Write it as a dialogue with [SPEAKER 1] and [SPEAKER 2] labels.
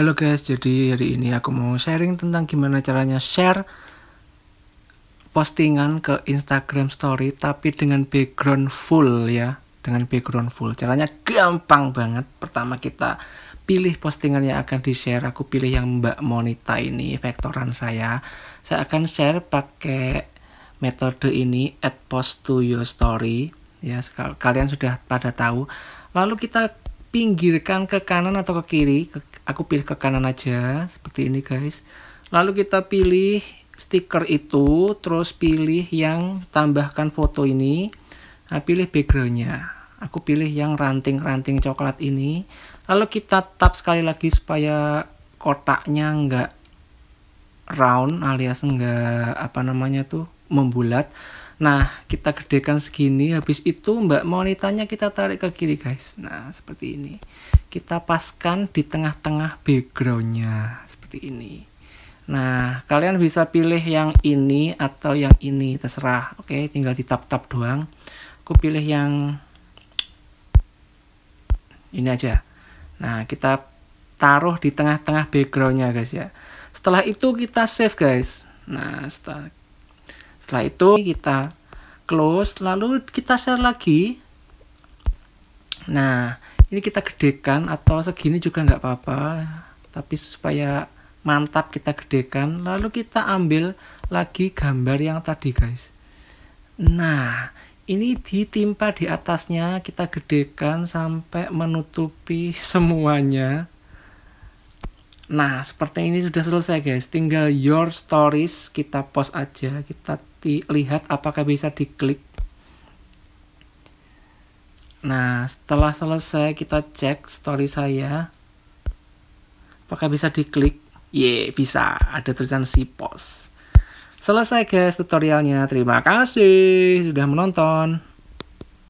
[SPEAKER 1] Halo guys, jadi hari ini aku mau sharing tentang gimana caranya share postingan ke Instagram story tapi dengan background full ya, dengan background full. Caranya gampang banget. Pertama kita pilih postingan yang akan di-share. Aku pilih yang Mbak Monita ini, vektoran saya. Saya akan share pakai metode ini add post to your story ya kalian sudah pada tahu lalu kita pinggirkan ke kanan atau ke kiri ke, aku pilih ke kanan aja seperti ini guys lalu kita pilih stiker itu terus pilih yang tambahkan foto ini nah, pilih backgroundnya aku pilih yang ranting-ranting coklat ini lalu kita tap sekali lagi supaya kotaknya nggak round alias nggak apa namanya tuh membulat Nah, kita gedekan segini, habis itu Mbak monitanya kita tarik ke kiri, guys. Nah, seperti ini. Kita paskan di tengah-tengah backgroundnya, seperti ini. Nah, kalian bisa pilih yang ini atau yang ini, terserah. Oke, tinggal di tap-tap doang. Aku pilih yang ini aja. Nah, kita taruh di tengah-tengah backgroundnya, guys ya. Setelah itu kita save, guys. Nah, setelah setelah itu kita close lalu kita share lagi nah ini kita gedekan atau segini juga nggak apa-apa tapi supaya mantap kita gedekan lalu kita ambil lagi gambar yang tadi guys nah ini ditimpa di atasnya kita gedekan sampai menutupi semuanya Nah, seperti ini sudah selesai guys. Tinggal your stories kita post aja. Kita lihat apakah bisa diklik. Nah, setelah selesai kita cek story saya. Apakah bisa diklik? Ye, yeah, bisa. Ada tulisan si post. Selesai guys tutorialnya. Terima kasih sudah menonton.